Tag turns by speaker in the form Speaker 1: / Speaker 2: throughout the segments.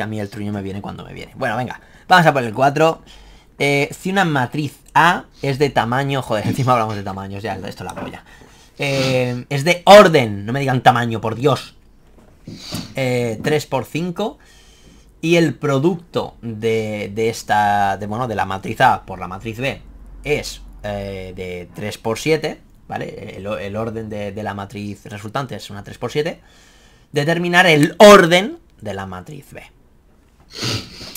Speaker 1: a mí el truño me viene cuando me viene. Bueno, venga, vamos a por el 4. Eh, si una matriz A es de tamaño... Joder, encima hablamos de tamaños, ya, esto la polla. Eh, es de orden, no me digan tamaño, por Dios. 3 eh, por 5 y el producto de, esta, de, bueno, de la matriz A por la matriz B es de 3 por 7, ¿vale? El, orden de, de, la matriz resultante es una 3 por 7. Determinar el orden de la matriz B.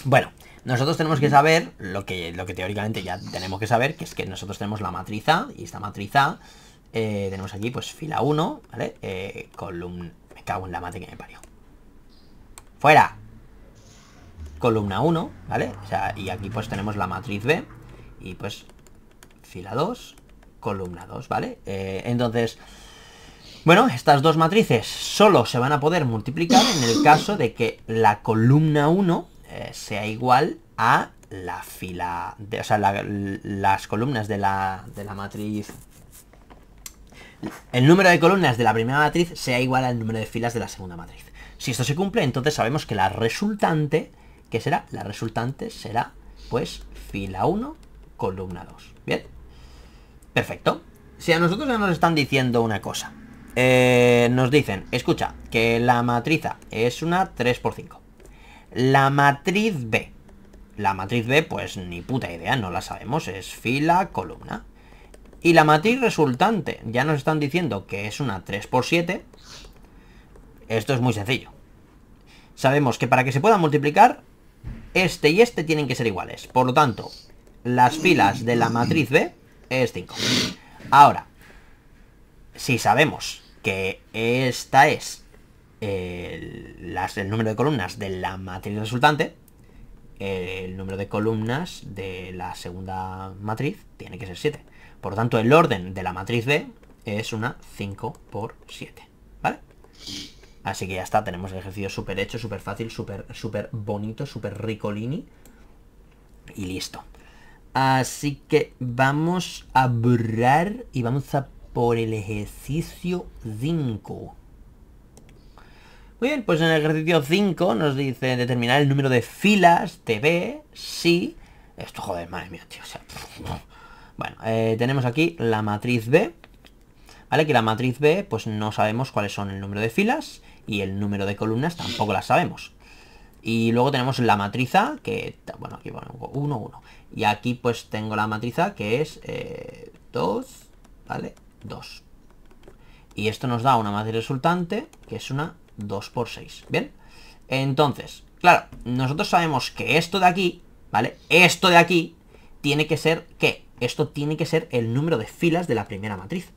Speaker 1: Bueno, nosotros tenemos que saber lo que, lo que teóricamente ya tenemos que saber, que es que nosotros tenemos la matriz A, y esta matriz A eh, tenemos aquí pues fila 1, ¿vale? Eh, columna... Me cago en la mate que me parió. ¡Fuera! Columna 1, ¿vale? O sea, y aquí pues tenemos la matriz B, y pues fila 2, columna 2, ¿vale? Eh, entonces... Bueno, estas dos matrices solo se van a poder multiplicar en el caso de que la columna 1 eh, sea igual a la fila, de, o sea, las columnas de la, de la matriz el número de columnas de la primera matriz sea igual al número de filas de la segunda matriz. Si esto se cumple, entonces sabemos que la resultante, ¿qué será? La resultante será, pues, fila 1, columna 2. ¿Bien? Perfecto. Si a nosotros ya nos están diciendo una cosa, eh, nos dicen, escucha, que la matriz A es una 3x5. La matriz B. La matriz B, pues ni puta idea, no la sabemos, es fila, columna. Y la matriz resultante, ya nos están diciendo que es una 3x7. Esto es muy sencillo. Sabemos que para que se pueda multiplicar, este y este tienen que ser iguales. Por lo tanto, las filas de la matriz B es 5. Ahora, si sabemos que esta es el, número de columnas de la matriz resultante, el número de columnas de la segunda matriz tiene que ser 7. Por lo tanto, el orden de la matriz B es una 5 por 7. ¿Vale? Así que ya está, tenemos el ejercicio súper hecho, súper fácil, súper super bonito, súper ricolini. Y listo. Así que vamos a borrar y vamos a por el ejercicio 5. Muy bien, pues en el ejercicio 5 nos dice determinar el número de filas de B si... Esto, joder, madre mía, tío, o sea... Bueno, eh, tenemos aquí la matriz B, ¿vale? Que la matriz B, pues no sabemos cuáles son el número de filas y el número de columnas tampoco las sabemos. Y luego tenemos la matriz A, que, bueno, aquí bueno, 1, 1. Y aquí pues tengo la matriz A, que es 2, eh, ¿vale? 2. Y esto nos da una matriz resultante, que es una 2 por 6. ¿Bien? Entonces, claro, nosotros sabemos que esto de aquí, ¿vale? Esto de aquí tiene que ser, ¿qué? Esto tiene que ser el número de filas de la primera matriz.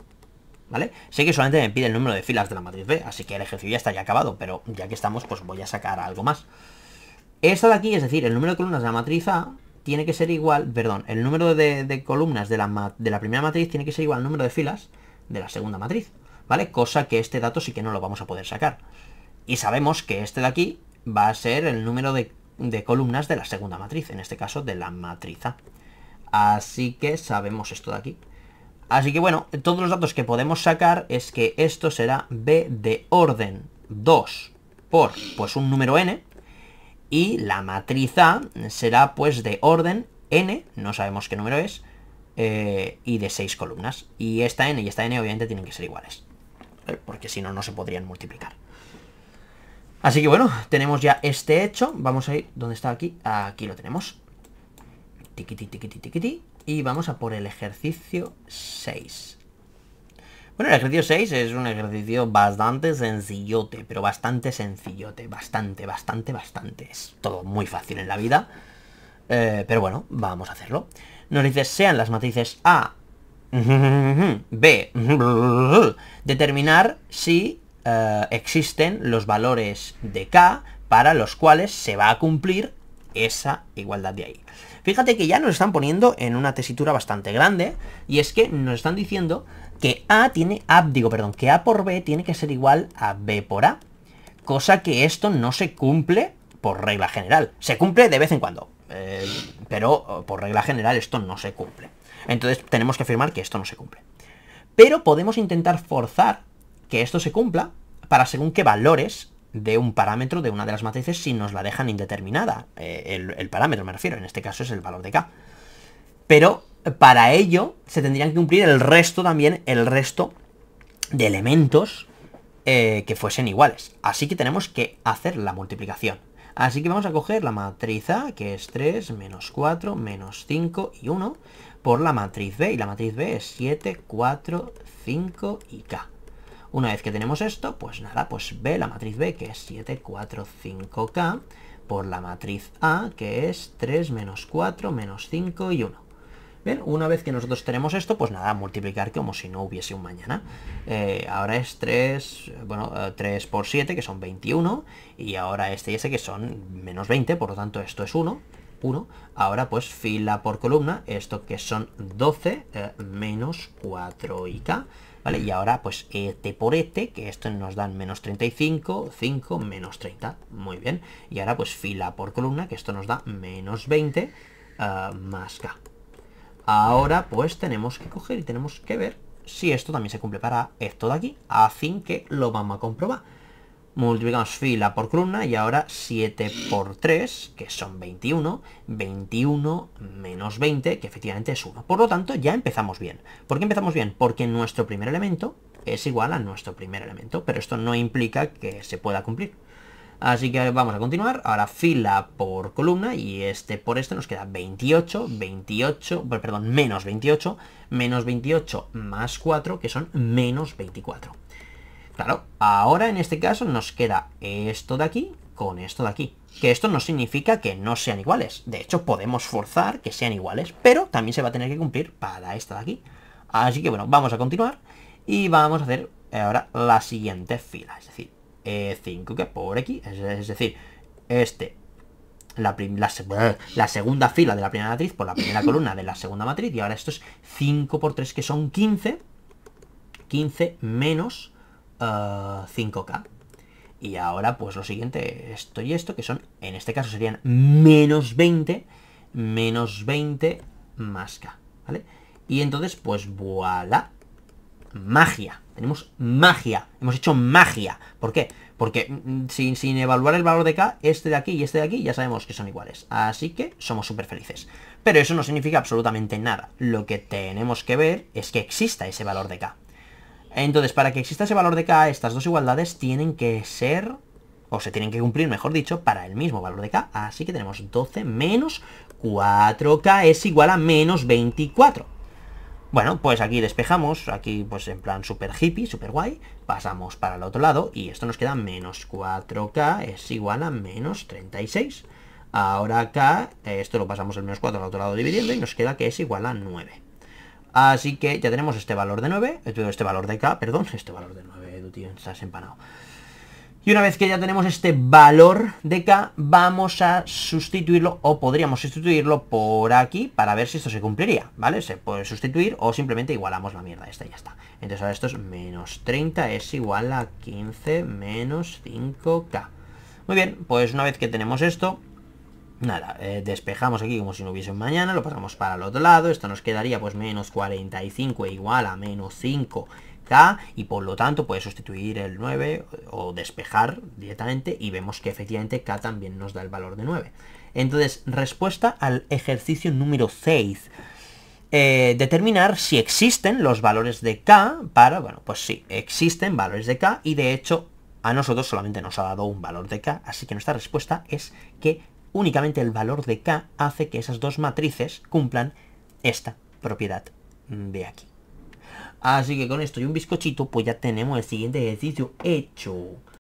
Speaker 1: ¿Vale? Sé que solamente me pide el número de filas de la matriz B, así que el ejercicio ya está ya acabado, pero ya que estamos, pues voy a sacar algo más. Esto de aquí, es decir, el número de columnas de la matriz A, tiene que ser igual, perdón, el número de, columnas de la, primera matriz tiene que ser igual al número de filas de la segunda matriz, ¿vale? Cosa que este dato sí que no lo vamos a poder sacar. Y sabemos que este de aquí va a ser el número de, columnas de la segunda matriz, en este caso de la matriz A. Así que sabemos esto de aquí. Así que bueno, todos los datos que podemos sacar es que esto será B de orden 2 por pues un número n, y la matriz A será pues de orden n, no sabemos qué número es, eh, y de 6 columnas. Y esta n y esta n obviamente tienen que ser iguales, porque si no, no se podrían multiplicar. Así que bueno, tenemos ya este hecho, vamos a ir, ¿dónde está aquí? Aquí lo tenemos. Tiquiti, tiquiti, tiquiti. Y vamos a por el ejercicio 6. Bueno, el ejercicio 6 es un ejercicio bastante sencillote, pero bastante sencillote, bastante, bastante, bastante. Es todo muy fácil en la vida, eh, pero bueno, vamos a hacerlo. Nos dice, sean las matrices A, B, determinar si eh, existen los valores de K para los cuales se va a cumplir esa igualdad de ahí. Fíjate que ya nos están poniendo en una tesitura bastante grande, y es que nos están diciendo que A tiene, perdón, que A por B tiene que ser igual a B por A, cosa que esto no se cumple por regla general. Se cumple de vez en cuando, eh, pero oh, por regla general esto no se cumple. Entonces tenemos que afirmar que esto no se cumple. Pero podemos intentar forzar que esto se cumpla para según qué valores de un parámetro de una de las matrices si nos la dejan indeterminada. Eh, el, parámetro me refiero, en este caso es el valor de k. Pero eh, para ello se tendrían que cumplir el resto también, el resto de elementos eh, que fuesen iguales. Así que tenemos que hacer la multiplicación. Así que vamos a coger la matriz A, que es 3, menos 4, menos 5 y 1, por la matriz B. Y la matriz B es 7, 4, 5 y K. Una vez que tenemos esto, pues nada, pues B, la matriz B, que es 7, 4, 5K, por la matriz A, que es 3, menos 4, menos 5 y 1. Bien, una vez que nosotros tenemos esto, pues nada, multiplicar como si no hubiese un mañana. Eh, ahora es 3, bueno, 3 eh, por 7, que son 21, y ahora este y ese, que son menos 20, por lo tanto esto es 1. 1, ahora pues fila por columna, esto que son 12 eh, menos 4 k ¿vale? Y ahora pues este por este, que esto nos da menos 35, 5, menos 30, muy bien. Y ahora pues fila por columna, que esto nos da menos 20 eh, más k. Ahora pues tenemos que coger y tenemos que ver si esto también se cumple para esto de aquí, a fin que lo vamos a comprobar multiplicamos fila por columna y ahora 7 por 3, que son 21, 21 menos 20, que efectivamente es 1. Por lo tanto, ya empezamos bien. ¿Por qué empezamos bien? Porque nuestro primer elemento es igual a nuestro primer elemento, pero esto no implica que se pueda cumplir. Así que vamos a continuar, ahora fila por columna y este por este nos queda 28, 28, perdón, menos 28, menos 28 más 4, que son menos 24. Claro, ahora en este caso nos queda esto de aquí con esto de aquí. Que esto no significa que no sean iguales. De hecho, podemos forzar que sean iguales, pero también se va a tener que cumplir para esto de aquí. Así que bueno, vamos a continuar y vamos a hacer ahora la siguiente fila. Es decir, 5 e que por aquí, es, decir, este, eh, la, segunda fila de la primera matriz por la primera columna de la segunda matriz. Y ahora esto es 5 por 3 que son 15. 15 menos 5K. Eh, y ahora, pues lo siguiente, esto y esto, que son, en este caso serían menos 20, menos 20 más K, ¿vale? Y entonces, pues, voilà, magia. Tenemos magia, hemos hecho magia. ¿Por qué? Porque mm, sin, sin, evaluar el valor de K, este de aquí y este de aquí ya sabemos que son iguales. Así que somos súper felices. Pero eso no significa absolutamente nada. Lo que tenemos que ver es que exista ese valor de K. Entonces, para que exista ese valor de k, estas dos igualdades tienen que ser, o se tienen que cumplir, mejor dicho, para el mismo valor de k. Así que tenemos 12 menos 4k es igual a menos 24. Bueno, pues aquí despejamos, aquí pues en plan super hippie, super guay, pasamos para el otro lado y esto nos queda menos 4k es igual a menos 36. Ahora acá, esto lo pasamos el menos 4 al otro lado dividiendo y nos queda que es igual a 9. Así que ya tenemos este valor de 9, eh, este valor de k, perdón, este valor de 9, tío, estás empanado. Y una vez que ya tenemos este valor de k, vamos a sustituirlo o podríamos sustituirlo por aquí para ver si esto se cumpliría, ¿vale? Se puede sustituir o simplemente igualamos la mierda esta y ya está. Entonces ahora esto es menos 30 es igual a 15 menos 5k. Muy bien, pues una vez que tenemos esto, nada, eh, despejamos aquí como si no hubiese mañana, lo pasamos para el otro lado, esto nos quedaría pues menos 45 igual a menos 5k y por lo tanto puede sustituir el 9 o despejar directamente y vemos que efectivamente k también nos da el valor de 9. Entonces, respuesta al ejercicio número 6. Eh, determinar si existen los valores de k para, bueno, pues sí, existen valores de k y de hecho a nosotros solamente nos ha dado un valor de k, así que nuestra respuesta es que únicamente el valor de K hace que esas dos matrices cumplan esta propiedad de aquí. Así que con esto y un bizcochito, pues ya tenemos el siguiente ejercicio hecho.